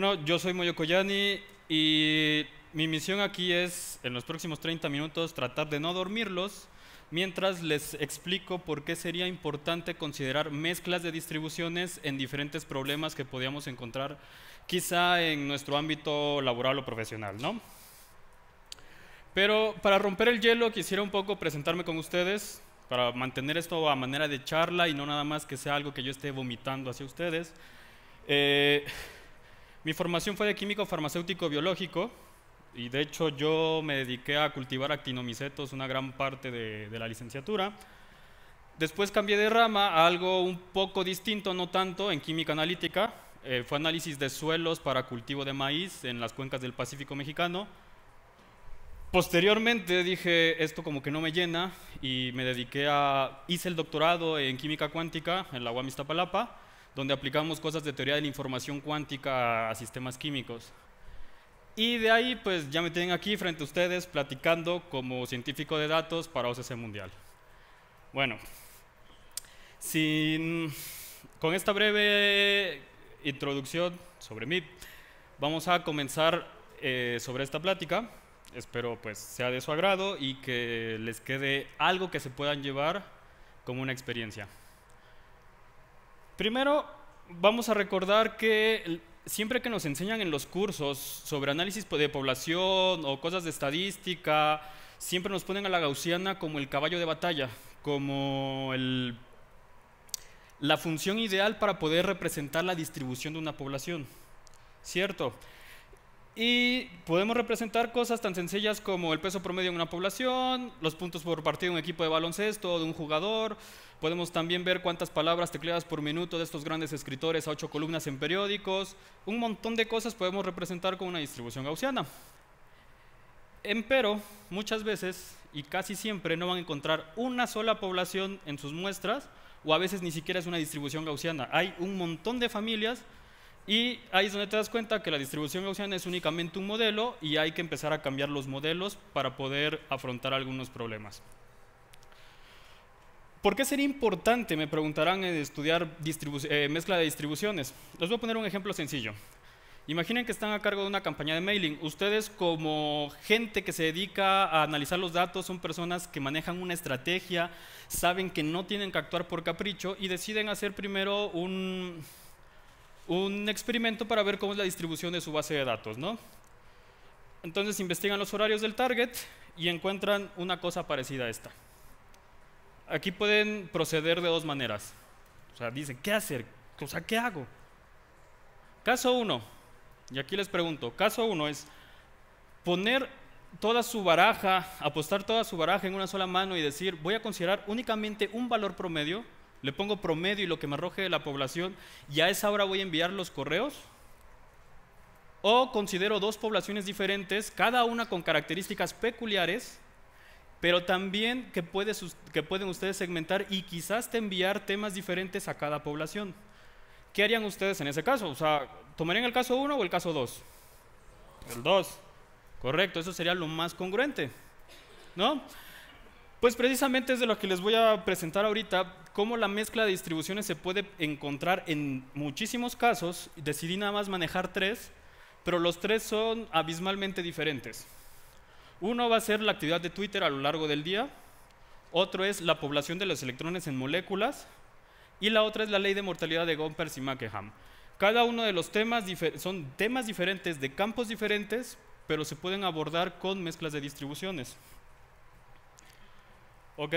Bueno, yo soy Moyo Koyani y mi misión aquí es, en los próximos 30 minutos, tratar de no dormirlos mientras les explico por qué sería importante considerar mezclas de distribuciones en diferentes problemas que podíamos encontrar quizá en nuestro ámbito laboral o profesional, ¿no? Pero para romper el hielo quisiera un poco presentarme con ustedes, para mantener esto a manera de charla y no nada más que sea algo que yo esté vomitando hacia ustedes. Eh, mi formación fue de químico farmacéutico biológico y de hecho yo me dediqué a cultivar actinomicetos una gran parte de, la licenciatura. Después cambié de rama a algo un poco distinto, no tanto, en química analítica. Eh, fue análisis de suelos para cultivo de maíz en las cuencas del Pacífico mexicano. Posteriormente dije, esto como que no me llena y me dediqué a, hice el doctorado en química cuántica en la UAM Iztapalapa donde aplicamos cosas de teoría de la información cuántica a sistemas químicos. Y de ahí, pues ya me tienen aquí frente a ustedes platicando como científico de datos para OCC Mundial. Bueno, con esta breve introducción sobre mí, vamos a comenzar eh, sobre esta plática. Espero pues sea de su agrado y que les quede algo que se puedan llevar como una experiencia. Primero, vamos a recordar que siempre que nos enseñan en los cursos sobre análisis de población o cosas de estadística, siempre nos ponen a la gaussiana como el caballo de batalla, como la función ideal para poder representar la distribución de una población. ¿Cierto? Y podemos representar cosas tan sencillas como el peso promedio en una población, los puntos por partido de un equipo de baloncesto, de un jugador. Podemos también ver cuántas palabras tecleadas por minuto de estos grandes escritores a ocho columnas en periódicos. Un montón de cosas podemos representar con una distribución gaussiana. Empero, muchas veces y casi siempre no van a encontrar una sola población en sus muestras o a veces ni siquiera es una distribución gaussiana. Hay un montón de familias y ahí es donde te das cuenta que la distribución gaussiana es únicamente un modelo y hay que empezar a cambiar los modelos para poder afrontar algunos problemas. ¿Por qué sería importante, me preguntarán, eh, estudiar eh, mezcla de distribuciones? Les voy a poner un ejemplo sencillo. Imaginen que están a cargo de una campaña de mailing. Ustedes como gente que se dedica a analizar los datos son personas que manejan una estrategia, saben que no tienen que actuar por capricho y deciden hacer primero un, un experimento para ver cómo es la distribución de su base de datos, ¿no? Entonces investigan los horarios del target y encuentran una cosa parecida a esta. Aquí pueden proceder de dos maneras. O sea, dicen, ¿qué hacer? O sea, ¿qué hago? Caso uno, y aquí les pregunto, caso uno es poner toda su baraja, apostar toda su baraja en una sola mano y decir, voy a considerar únicamente un valor promedio le pongo promedio y lo que me arroje de la población y a esa hora voy a enviar los correos. O considero dos poblaciones diferentes, cada una con características peculiares, pero también que, que pueden ustedes segmentar y quizás te enviar temas diferentes a cada población. ¿Qué harían ustedes en ese caso? O sea, ¿tomarían el caso 1 o el caso 2? El 2. Correcto, eso sería lo más congruente. ¿No? Pues precisamente es de lo que les voy a presentar ahorita, cómo la mezcla de distribuciones se puede encontrar en muchísimos casos. Decidí nada más manejar tres, pero los tres son abismalmente diferentes. Uno va a ser la actividad de Twitter a lo largo del día, otro es la población de los electrones en moléculas y la otra es la ley de mortalidad de Gompers y Makeham. Cada uno de los temas son temas diferentes de campos diferentes, pero se pueden abordar con mezclas de distribuciones. ¿Ok?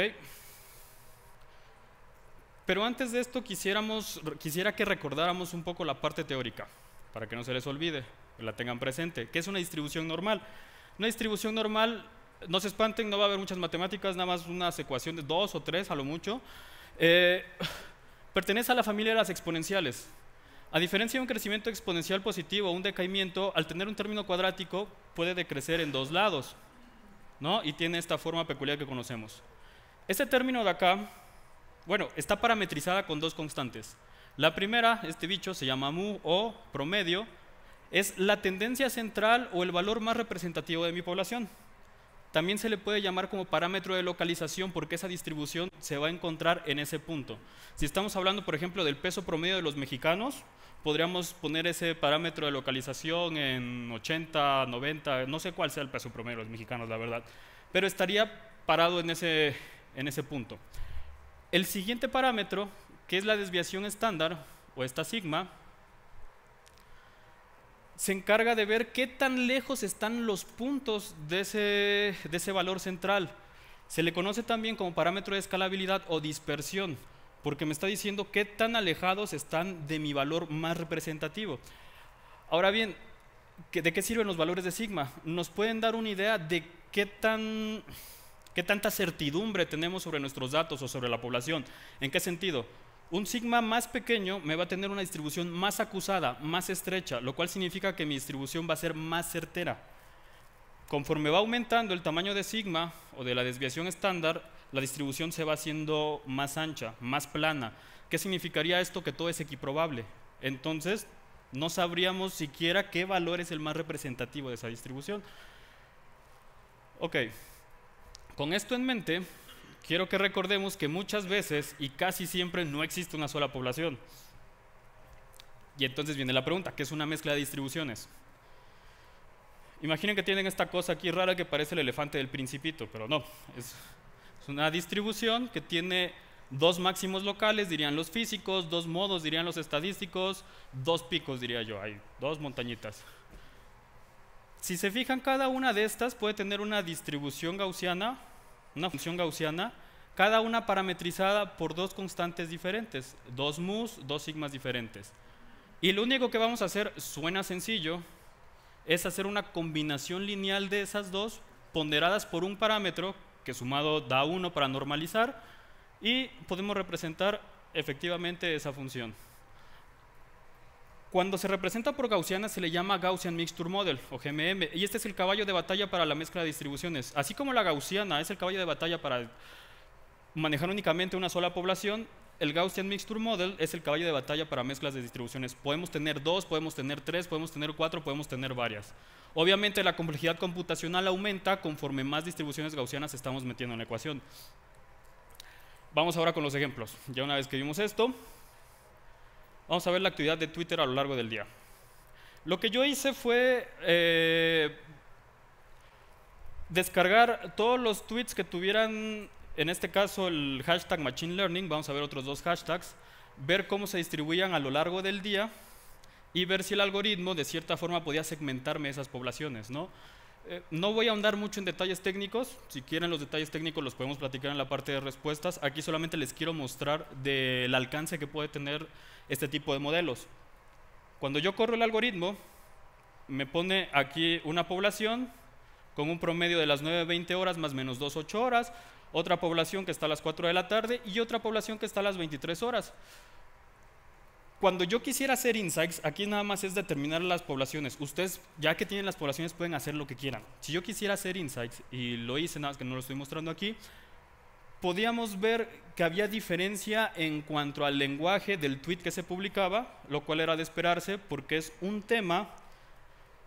Pero antes de esto quisiera que recordáramos un poco la parte teórica, para que no se les olvide, la tengan presente, que es una distribución normal. Una distribución normal, no se espanten, no va a haber muchas matemáticas, nada más unas ecuaciones, dos o tres a lo mucho. Eh, pertenece a la familia de las exponenciales. A diferencia de un crecimiento exponencial positivo o un decaimiento, al tener un término cuadrático puede decrecer en dos lados, ¿no? Y tiene esta forma peculiar que conocemos. Este término de acá bueno, está parametrizada con dos constantes. La primera, este bicho, se llama mu o promedio, es la tendencia central o el valor más representativo de mi población. También se le puede llamar como parámetro de localización porque esa distribución se va a encontrar en ese punto. Si estamos hablando, por ejemplo, del peso promedio de los mexicanos, podríamos poner ese parámetro de localización en 80, 90, no sé cuál sea el peso promedio de los mexicanos, la verdad, pero estaría parado en ese, en ese punto. El siguiente parámetro, que es la desviación estándar, o esta sigma, se encarga de ver qué tan lejos están los puntos de ese, de ese valor central. Se le conoce también como parámetro de escalabilidad o dispersión, porque me está diciendo qué tan alejados están de mi valor más representativo. Ahora bien, ¿de qué sirven los valores de sigma? Nos pueden dar una idea de qué tan ¿Qué tanta certidumbre tenemos sobre nuestros datos o sobre la población? ¿En qué sentido? Un sigma más pequeño me va a tener una distribución más acusada, más estrecha, lo cual significa que mi distribución va a ser más certera. Conforme va aumentando el tamaño de sigma o de la desviación estándar, la distribución se va haciendo más ancha, más plana. ¿Qué significaría esto? Que todo es equiprobable. Entonces, no sabríamos siquiera qué valor es el más representativo de esa distribución. Ok. Con esto en mente, quiero que recordemos que muchas veces y casi siempre no existe una sola población. Y entonces viene la pregunta, ¿qué es una mezcla de distribuciones? Imaginen que tienen esta cosa aquí rara que parece el elefante del principito, pero no, es, es una distribución que tiene dos máximos locales, dirían los físicos, dos modos, dirían los estadísticos, dos picos, diría yo, hay dos montañitas. Si se fijan, cada una de estas puede tener una distribución gaussiana, una función gaussiana, cada una parametrizada por dos constantes diferentes, dos mus, dos sigmas diferentes. Y lo único que vamos a hacer, suena sencillo, es hacer una combinación lineal de esas dos ponderadas por un parámetro que sumado da 1 para normalizar y podemos representar efectivamente esa función. Cuando se representa por gaussiana se le llama Gaussian Mixture Model o GMM y este es el caballo de batalla para la mezcla de distribuciones. Así como la gaussiana es el caballo de batalla para manejar únicamente una sola población, el Gaussian Mixture Model es el caballo de batalla para mezclas de distribuciones. Podemos tener dos, podemos tener tres, podemos tener cuatro, podemos tener varias. Obviamente la complejidad computacional aumenta conforme más distribuciones gaussianas estamos metiendo en la ecuación. Vamos ahora con los ejemplos. Ya una vez que vimos esto, Vamos a ver la actividad de Twitter a lo largo del día. Lo que yo hice fue eh, descargar todos los tweets que tuvieran, en este caso el hashtag Machine Learning, vamos a ver otros dos hashtags, ver cómo se distribuían a lo largo del día y ver si el algoritmo de cierta forma podía segmentarme esas poblaciones. ¿no? Eh, no voy a ahondar mucho en detalles técnicos, si quieren los detalles técnicos los podemos platicar en la parte de respuestas. Aquí solamente les quiero mostrar del alcance que puede tener este tipo de modelos. Cuando yo corro el algoritmo, me pone aquí una población con un promedio de las 9.20 horas más menos 28 horas, otra población que está a las 4 de la tarde y otra población que está a las 23 horas. Cuando yo quisiera hacer insights, aquí nada más es determinar las poblaciones. Ustedes, ya que tienen las poblaciones, pueden hacer lo que quieran. Si yo quisiera hacer insights, y lo hice, nada más que no lo estoy mostrando aquí, podíamos ver que había diferencia en cuanto al lenguaje del tweet que se publicaba, lo cual era de esperarse porque es un tema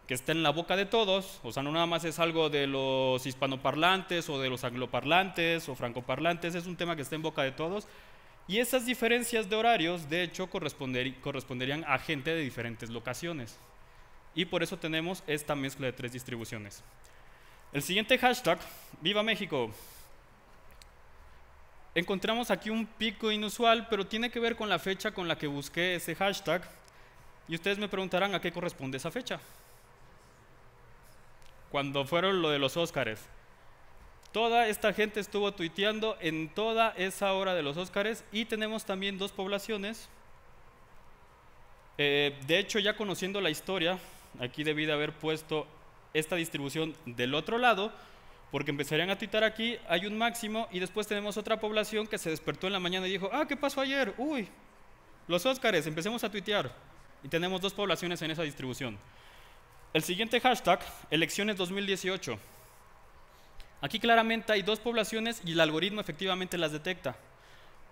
que está en la boca de todos, o sea, no nada más es algo de los hispanoparlantes o de los angloparlantes o francoparlantes, es un tema que está en boca de todos y esas diferencias de horarios, de hecho, corresponderían a gente de diferentes locaciones. Y por eso tenemos esta mezcla de tres distribuciones. El siguiente hashtag, Viva México. Encontramos aquí un pico inusual, pero tiene que ver con la fecha con la que busqué ese hashtag. Y ustedes me preguntarán a qué corresponde esa fecha. Cuando fueron lo de los Óscares. Toda esta gente estuvo tuiteando en toda esa hora de los Óscares y tenemos también dos poblaciones. Eh, de hecho, ya conociendo la historia, aquí debí de haber puesto esta distribución del otro lado, porque empezarían a tuitar aquí, hay un máximo y después tenemos otra población que se despertó en la mañana y dijo, ah, ¿qué pasó ayer? Uy, los Óscares, empecemos a tuitear. Y tenemos dos poblaciones en esa distribución. El siguiente hashtag, elecciones 2018. Aquí claramente hay dos poblaciones y el algoritmo efectivamente las detecta.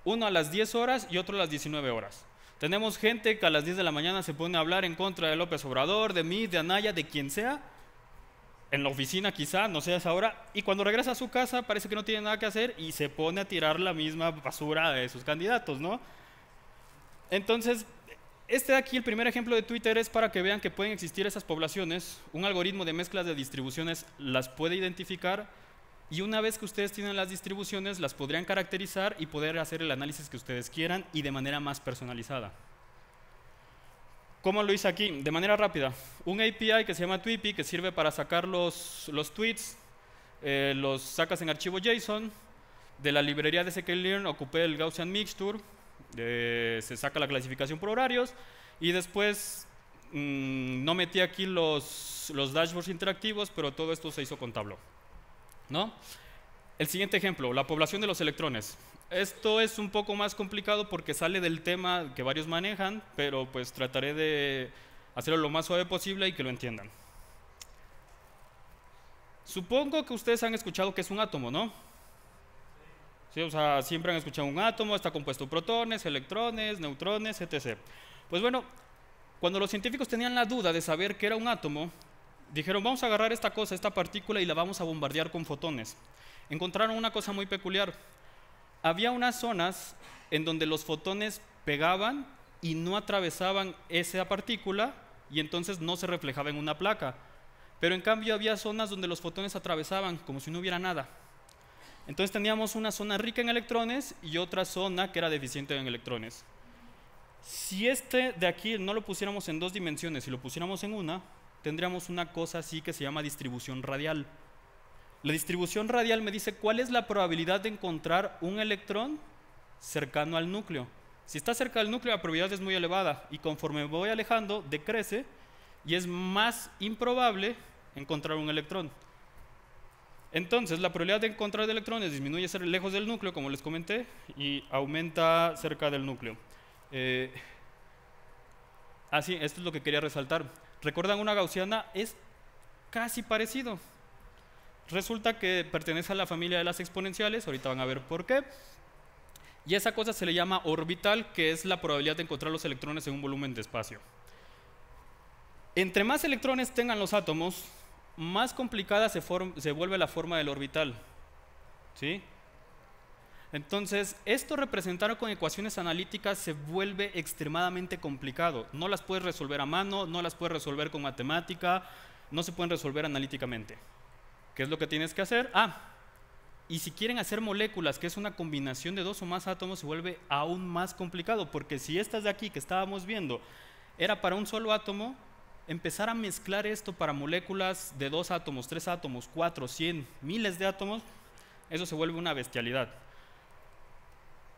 Uno a las 10 horas y otro a las 19 horas. Tenemos gente que a las 10 de la mañana se pone a hablar en contra de López Obrador, de mí, de Anaya, de quien sea, en la oficina quizá, no sé a esa hora, y cuando regresa a su casa parece que no tiene nada que hacer y se pone a tirar la misma basura de sus candidatos, ¿no? Entonces, este de aquí, el primer ejemplo de Twitter, es para que vean que pueden existir esas poblaciones, un algoritmo de mezclas de distribuciones las puede identificar, y una vez que ustedes tienen las distribuciones, las podrían caracterizar y poder hacer el análisis que ustedes quieran y de manera más personalizada. ¿Cómo lo hice aquí? De manera rápida. Un API que se llama Tweepy, que sirve para sacar los, los tweets, eh, los sacas en archivo JSON, de la librería de SQLearn learn ocupé el Gaussian Mixture, eh, se saca la clasificación por horarios y después mm, no metí aquí los, los dashboards interactivos, pero todo esto se hizo con Tableau. ¿no? El siguiente ejemplo, la población de los electrones. Esto es un poco más complicado porque sale del tema que varios manejan, pero pues trataré de hacerlo lo más suave posible y que lo entiendan. Supongo que ustedes han escuchado que es un átomo, ¿no? Sí, o sea, siempre han escuchado un átomo, está compuesto de protones, electrones, neutrones, etc. Pues bueno, cuando los científicos tenían la duda de saber qué era un átomo, dijeron, vamos a agarrar esta cosa, esta partícula, y la vamos a bombardear con fotones. Encontraron una cosa muy peculiar. Había unas zonas en donde los fotones pegaban y no atravesaban esa partícula y entonces no se reflejaba en una placa. Pero en cambio había zonas donde los fotones atravesaban como si no hubiera nada. Entonces teníamos una zona rica en electrones y otra zona que era deficiente en electrones. Si este de aquí no lo pusiéramos en dos dimensiones, y lo pusiéramos en una, tendríamos una cosa así que se llama distribución radial. La distribución radial me dice cuál es la probabilidad de encontrar un electrón cercano al núcleo. Si está cerca del núcleo, la probabilidad es muy elevada y conforme voy alejando, decrece y es más improbable encontrar un electrón. Entonces, la probabilidad de encontrar electrones disminuye ser lejos del núcleo, como les comenté, y aumenta cerca del núcleo. Eh, así, esto es lo que quería resaltar. ¿Recuerdan una gaussiana? Es casi parecido. Resulta que pertenece a la familia de las exponenciales, ahorita van a ver por qué. Y esa cosa se le llama orbital, que es la probabilidad de encontrar los electrones en un volumen de espacio. Entre más electrones tengan los átomos, más complicada se, se vuelve la forma del orbital. ¿Sí? Entonces, esto representado con ecuaciones analíticas se vuelve extremadamente complicado. No las puedes resolver a mano, no las puedes resolver con matemática, no se pueden resolver analíticamente. ¿Qué es lo que tienes que hacer? Ah, y si quieren hacer moléculas, que es una combinación de dos o más átomos, se vuelve aún más complicado, porque si estas de aquí que estábamos viendo era para un solo átomo, empezar a mezclar esto para moléculas de dos átomos, tres átomos, cuatro, cien, miles de átomos, eso se vuelve una bestialidad.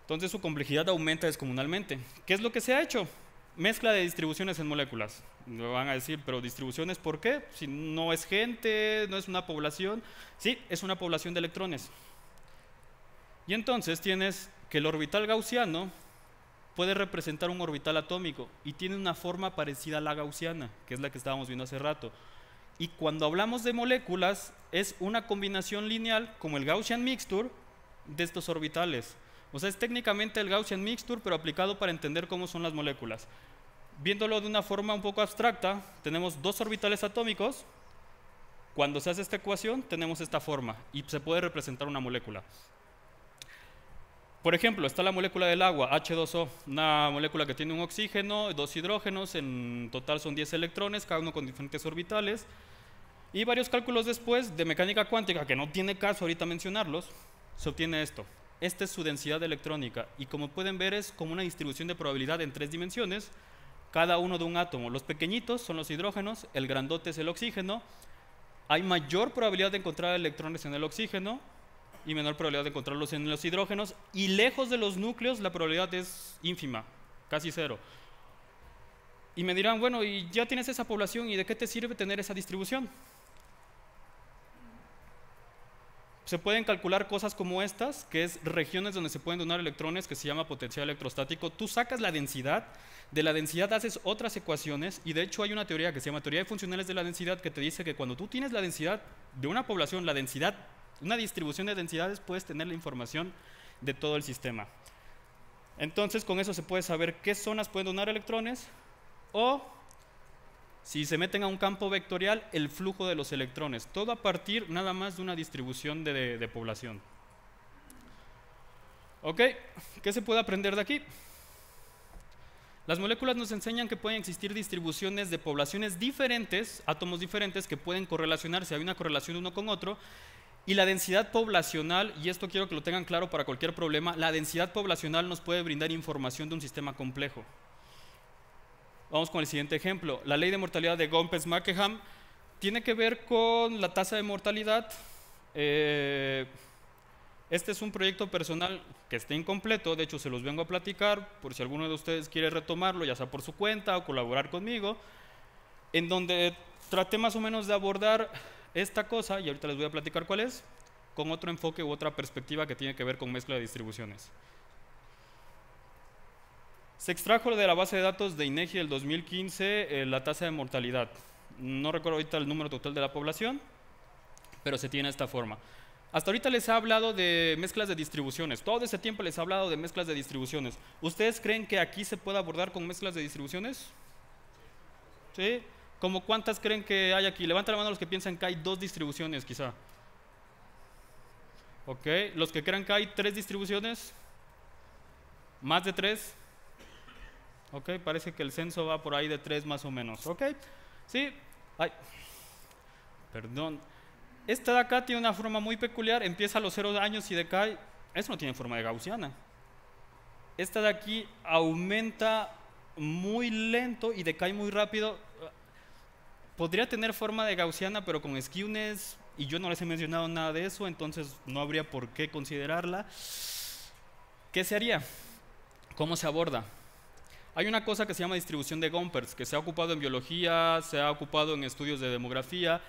Entonces su complejidad aumenta descomunalmente. ¿Qué es lo que se ha hecho? Mezcla de distribuciones en moléculas. Me van a decir, pero distribuciones, ¿por qué? Si no es gente, no es una población. Sí, es una población de electrones. Y entonces tienes que el orbital gaussiano puede representar un orbital atómico y tiene una forma parecida a la gaussiana, que es la que estábamos viendo hace rato. Y cuando hablamos de moléculas, es una combinación lineal, como el Gaussian mixture, de estos orbitales. O sea, es técnicamente el Gaussian mixture, pero aplicado para entender cómo son las moléculas. Viéndolo de una forma un poco abstracta, tenemos dos orbitales atómicos. Cuando se hace esta ecuación, tenemos esta forma y se puede representar una molécula. Por ejemplo, está la molécula del agua, H2O, una molécula que tiene un oxígeno, dos hidrógenos, en total son 10 electrones, cada uno con diferentes orbitales. Y varios cálculos después de mecánica cuántica, que no tiene caso ahorita mencionarlos, se obtiene esto. Esta es su densidad electrónica y como pueden ver es como una distribución de probabilidad en tres dimensiones, cada uno de un átomo. Los pequeñitos son los hidrógenos, el grandote es el oxígeno. Hay mayor probabilidad de encontrar electrones en el oxígeno y menor probabilidad de encontrarlos en los hidrógenos. Y lejos de los núcleos la probabilidad es ínfima, casi cero. Y me dirán, bueno, ¿y ya tienes esa población y de qué te sirve tener esa distribución? se pueden calcular cosas como estas, que es regiones donde se pueden donar electrones, que se llama potencial electrostático. Tú sacas la densidad, de la densidad haces otras ecuaciones, y de hecho hay una teoría que se llama teoría de funcionales de la densidad, que te dice que cuando tú tienes la densidad de una población, la densidad, una distribución de densidades, puedes tener la información de todo el sistema. Entonces, con eso se puede saber qué zonas pueden donar electrones o si se meten a un campo vectorial, el flujo de los electrones. Todo a partir nada más de una distribución de, población. ¿Ok? ¿Qué se puede aprender de aquí? Las moléculas nos enseñan que pueden existir distribuciones de poblaciones diferentes, átomos diferentes que pueden correlacionarse, hay una correlación uno con otro, y la densidad poblacional, y esto quiero que lo tengan claro para cualquier problema, la densidad poblacional nos puede brindar información de un sistema complejo. Vamos con el siguiente ejemplo. La ley de mortalidad de gómez makeham tiene que ver con la tasa de mortalidad. Eh, este es un proyecto personal que está incompleto, de hecho se los vengo a platicar por si alguno de ustedes quiere retomarlo, ya sea por su cuenta o colaborar conmigo, en donde traté más o menos de abordar esta cosa, y ahorita les voy a platicar cuál es, con otro enfoque u otra perspectiva que tiene que ver con mezcla de distribuciones. Se extrajo de la base de datos de INEGI del 2015 eh, la tasa de mortalidad. No recuerdo ahorita el número total de la población, pero se tiene esta forma. Hasta ahorita les he hablado de mezclas de distribuciones. Todo ese tiempo les he hablado de mezclas de distribuciones. ¿Ustedes creen que aquí se puede abordar con mezclas de distribuciones? ¿Sí? ¿Como cuántas creen que hay aquí? Levanta la mano los que piensan que hay dos distribuciones, quizá. ¿Ok? ¿Los que crean que hay tres distribuciones? ¿Más de tres? Parece que el censo va por ahí de 3 más o menos, ¿ok? Sí, ay, perdón. Esta de acá tiene una forma muy peculiar, empieza a los 0 años y decae. Eso no tiene forma de gaussiana. Esta de aquí aumenta muy lento y decae muy rápido. Podría tener forma de gaussiana, pero con skewness, y yo no les he mencionado nada de eso, entonces no habría por qué considerarla. ¿Qué se haría? ¿Cómo se aborda? Hay una cosa que se llama distribución de Gompers, que se ha ocupado en biología, se ha ocupado en estudios de demografía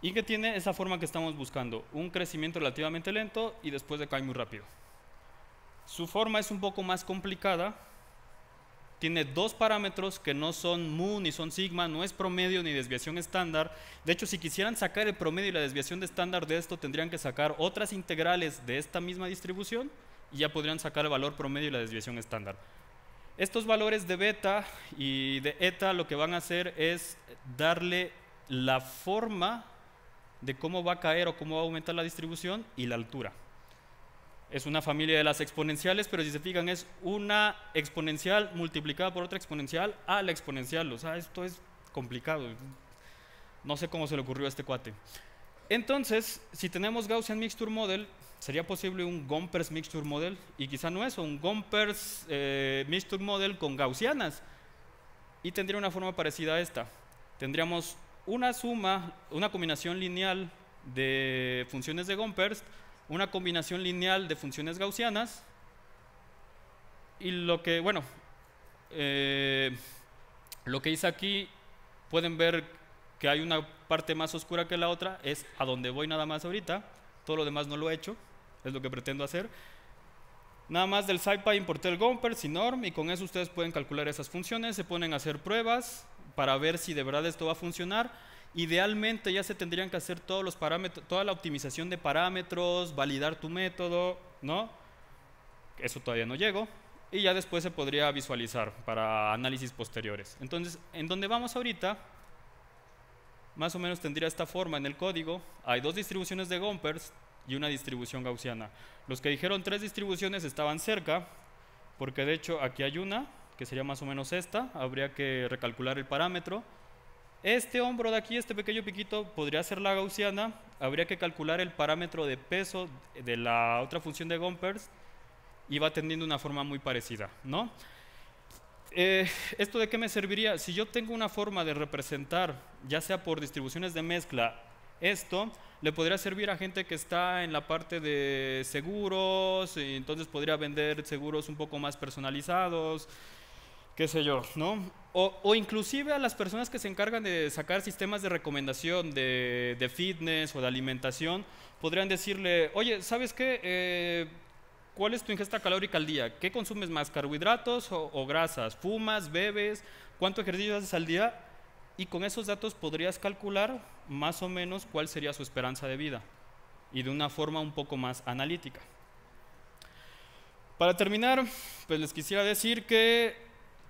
y que tiene esa forma que estamos buscando, un crecimiento relativamente lento y después decae muy rápido. Su forma es un poco más complicada, tiene dos parámetros que no son mu ni son sigma, no es promedio ni desviación estándar. De hecho, si quisieran sacar el promedio y la desviación de estándar de esto, tendrían que sacar otras integrales de esta misma distribución y ya podrían sacar el valor promedio y la desviación estándar. Estos valores de beta y de eta lo que van a hacer es darle la forma de cómo va a caer o cómo va a aumentar la distribución y la altura. Es una familia de las exponenciales, pero si se fijan es una exponencial multiplicada por otra exponencial a la exponencial. O sea, esto es complicado. No sé cómo se le ocurrió a este cuate. Entonces, si tenemos Gaussian Mixture Model, ¿Sería posible un Gompers Mixture Model? Y quizá no es un Gompers eh, Mixture Model con gaussianas. Y tendría una forma parecida a esta. Tendríamos una suma, una combinación lineal de funciones de Gompers, una combinación lineal de funciones gaussianas. Y lo que, bueno, eh, lo que hice aquí, pueden ver que hay una parte más oscura que la otra, es a donde voy nada más ahorita, todo lo demás no lo he hecho es lo que pretendo hacer. Nada más del SciPy importé el Gomper, y norm, y con eso ustedes pueden calcular esas funciones, se ponen a hacer pruebas para ver si de verdad esto va a funcionar. Idealmente ya se tendrían que hacer todos los parámetros, toda la optimización de parámetros, validar tu método, ¿no? Eso todavía no llegó. Y ya después se podría visualizar para análisis posteriores. Entonces, en donde vamos ahorita, más o menos tendría esta forma en el código. Hay dos distribuciones de Gompers, y una distribución gaussiana. Los que dijeron tres distribuciones estaban cerca, porque de hecho aquí hay una, que sería más o menos esta, habría que recalcular el parámetro. Este hombro de aquí, este pequeño piquito, podría ser la gaussiana, habría que calcular el parámetro de peso de la otra función de Gompers y va teniendo una forma muy parecida, ¿no? Eh, ¿Esto de qué me serviría? Si yo tengo una forma de representar, ya sea por distribuciones de mezcla, esto le podría servir a gente que está en la parte de seguros, y entonces podría vender seguros un poco más personalizados, qué sé yo, ¿no? O, inclusive a las personas que se encargan de sacar sistemas de recomendación de, fitness o de alimentación, podrían decirle, oye, ¿sabes qué? Eh, ¿Cuál es tu ingesta calórica al día? ¿Qué consumes más, carbohidratos o, o grasas? ¿Fumas, bebes? ¿Cuánto ejercicio haces al día? y con esos datos podrías calcular más o menos cuál sería su esperanza de vida y de una forma un poco más analítica. Para terminar, pues les quisiera decir que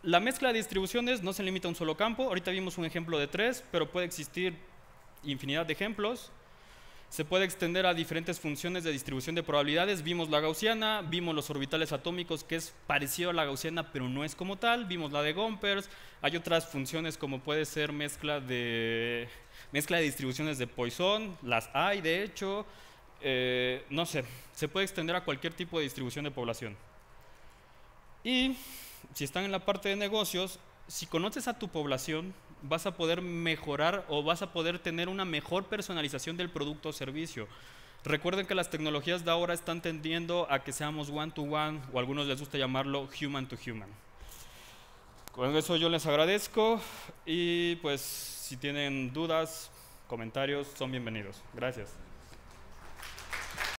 la mezcla de distribuciones no se limita a un solo campo. Ahorita vimos un ejemplo de tres, pero puede existir infinidad de ejemplos se puede extender a diferentes funciones de distribución de probabilidades. Vimos la gaussiana, vimos los orbitales atómicos, que es parecido a la gaussiana, pero no es como tal. Vimos la de Gompers. Hay otras funciones como puede ser mezcla de, mezcla de distribuciones de Poisson. Las hay, de hecho. Eh, no sé, se puede extender a cualquier tipo de distribución de población. Y si están en la parte de negocios, si conoces a tu población, vas a poder mejorar o vas a poder tener una mejor personalización del producto o servicio. Recuerden que las tecnologías de ahora están tendiendo a que seamos one-to-one o a algunos les gusta llamarlo human to Human. Con eso yo les agradezco y pues si tienen dudas, comentarios, son bienvenidos. Gracias.